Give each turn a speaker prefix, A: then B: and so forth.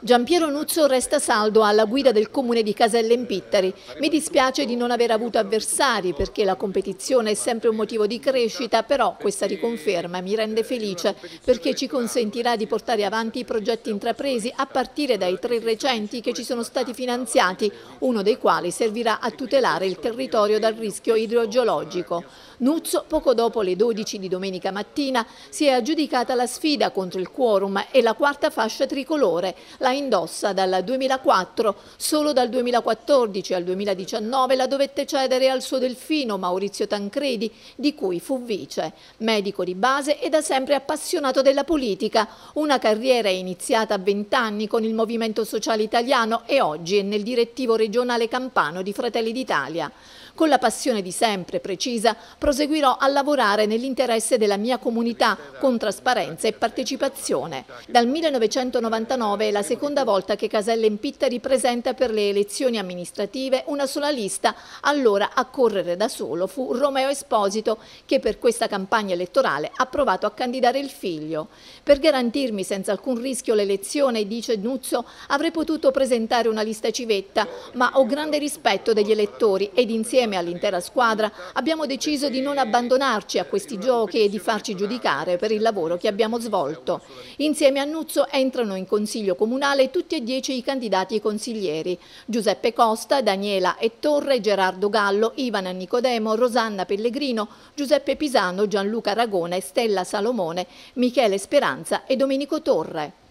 A: Giampiero Nuzzo resta saldo alla guida del comune di Caselle in Pittari. Mi dispiace di non aver avuto avversari perché la competizione è sempre un motivo di crescita, però questa riconferma mi rende felice perché ci consentirà di portare avanti i progetti intrapresi a partire dai tre recenti che ci sono stati finanziati, uno dei quali servirà a tutelare il territorio dal rischio idrogeologico. Nuzzo, poco dopo le 12 di domenica mattina, si è aggiudicata la sfida contro il quorum e la quarta fascia tricolore la indossa dal 2004. Solo dal 2014 al 2019 la dovette cedere al suo delfino Maurizio Tancredi, di cui fu vice. Medico di base e da sempre appassionato della politica, una carriera iniziata a 20 anni con il Movimento Sociale Italiano e oggi è nel direttivo regionale campano di Fratelli d'Italia. Con la passione di sempre precisa proseguirò a lavorare nell'interesse della mia comunità con trasparenza e partecipazione. Dal 1999 la seconda volta che Casella in Impitta ripresenta per le elezioni amministrative una sola lista, allora a correre da solo fu Romeo Esposito che per questa campagna elettorale ha provato a candidare il figlio. Per garantirmi senza alcun rischio l'elezione, dice Nuzzo, avrei potuto presentare una lista civetta, ma ho grande rispetto degli elettori ed insieme all'intera squadra abbiamo deciso di non abbandonarci a questi giochi e di farci giudicare per il lavoro che abbiamo svolto. Insieme a Nuzzo entrano in Consiglio Comunale tribunale tutti e dieci i candidati consiglieri. Giuseppe Costa, Daniela e Gerardo Gallo, Ivana Nicodemo, Rosanna Pellegrino, Giuseppe Pisano, Gianluca Aragone, Stella Salomone, Michele Speranza e Domenico Torre.